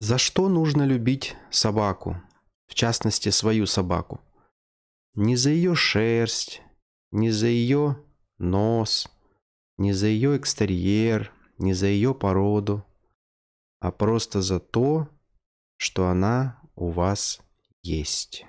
За что нужно любить собаку, в частности свою собаку? Не за ее шерсть, не за ее нос, не за ее экстерьер, не за ее породу, а просто за то, что она у вас есть.